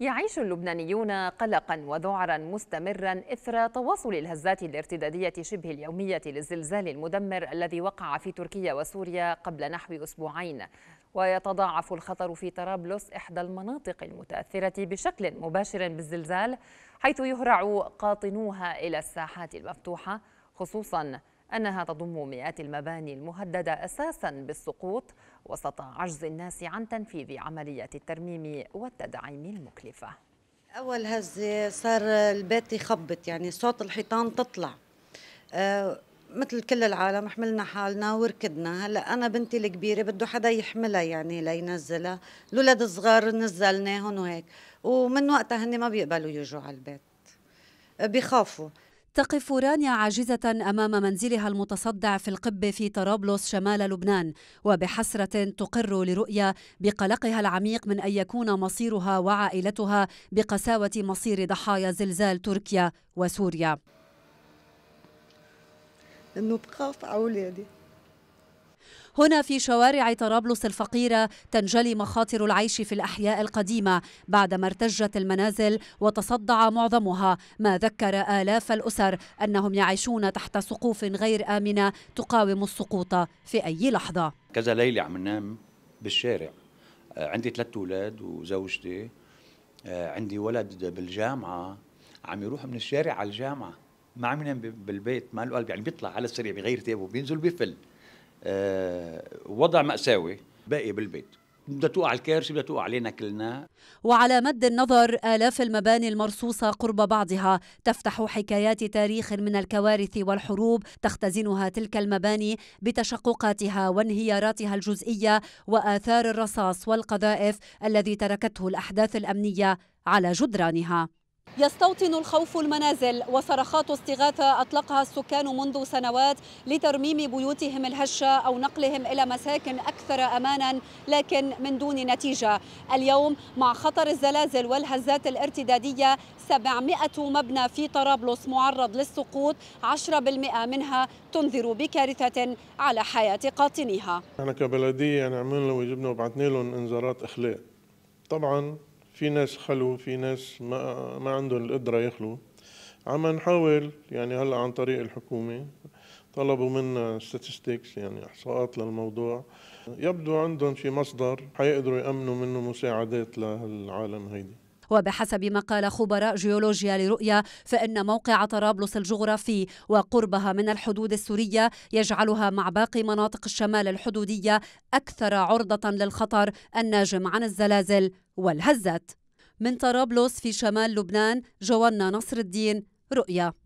يعيش اللبنانيون قلقا وذعرا مستمرا اثر تواصل الهزات الارتداديه شبه اليوميه للزلزال المدمر الذي وقع في تركيا وسوريا قبل نحو اسبوعين ويتضاعف الخطر في طرابلس احدى المناطق المتاثره بشكل مباشر بالزلزال حيث يهرع قاطنوها الى الساحات المفتوحه خصوصا أنها تضم مئات المباني المهددة أساسا بالسقوط وسط عجز الناس عن تنفيذ عمليات الترميم والتدعيم المكلفة أول هزة صار البيت يخبط يعني صوت الحيطان تطلع أه مثل كل العالم حملنا حالنا وركضنا هلا انا بنتي الكبيره بده حدا يحملها يعني لينزلها الاولاد الصغار نزلناهم وهيك ومن وقتها هن ما بيقبلوا يجوا على البيت آه، بيخافوا تقف رانيا عاجزة أمام منزلها المتصدع في القبة في طرابلس شمال لبنان وبحسرة تقر لرؤيا بقلقها العميق من أن يكون مصيرها وعائلتها بقساوة مصير ضحايا زلزال تركيا وسوريا إنه بخاف على أولادي هنا في شوارع طرابلس الفقيرة تنجلي مخاطر العيش في الأحياء القديمة بعدما ارتجت المنازل وتصدع معظمها ما ذكر آلاف الأسر أنهم يعيشون تحت سقوف غير آمنة تقاوم السقوط في أي لحظة كذا ليلة عم ننام بالشارع آه، عندي ثلاثة أولاد وزوجتي آه، عندي ولد بالجامعة عم يروح من الشارع على الجامعة ما عم ينام بالبيت ما له قلب يعني بيطلع على السريع بغير ثيابه بينزل بيفل آه، وضع مأساوي باقي بالبيت بدها توقع الكارثه بدها توقع علينا كلنا وعلى مد النظر آلاف المباني المرصوصة قرب بعضها تفتح حكايات تاريخ من الكوارث والحروب تختزنها تلك المباني بتشققاتها وانهياراتها الجزئية وآثار الرصاص والقذائف الذي تركته الأحداث الأمنية على جدرانها يستوطن الخوف المنازل وصرخات استغاثة أطلقها السكان منذ سنوات لترميم بيوتهم الهشة أو نقلهم إلى مساكن أكثر أمانا لكن من دون نتيجة اليوم مع خطر الزلازل والهزات الارتدادية 700 مبنى في طرابلس معرض للسقوط 10% منها تنذر بكارثة على حياة قاطنيها نحن كبلدية يعني عملنا وجبنا وبعثنا لهم إنذارات إخلاء طبعا في ناس خلو في ناس ما, ما عندهم القدره يخلو عم نحاول يعني هلا عن طريق الحكومه طلبوا منا ستاتستكس يعني احصاءات للموضوع يبدو عندهم في مصدر حيقدروا يامنوا منه مساعدات لهالعالم هيدي وبحسب ما قال خبراء جيولوجيا لرؤيا فإن موقع طرابلس الجغرافي وقربها من الحدود السورية يجعلها مع باقي مناطق الشمال الحدودية أكثر عرضة للخطر الناجم عن الزلازل والهزات من طرابلس في شمال لبنان جوانا نصر الدين رؤيا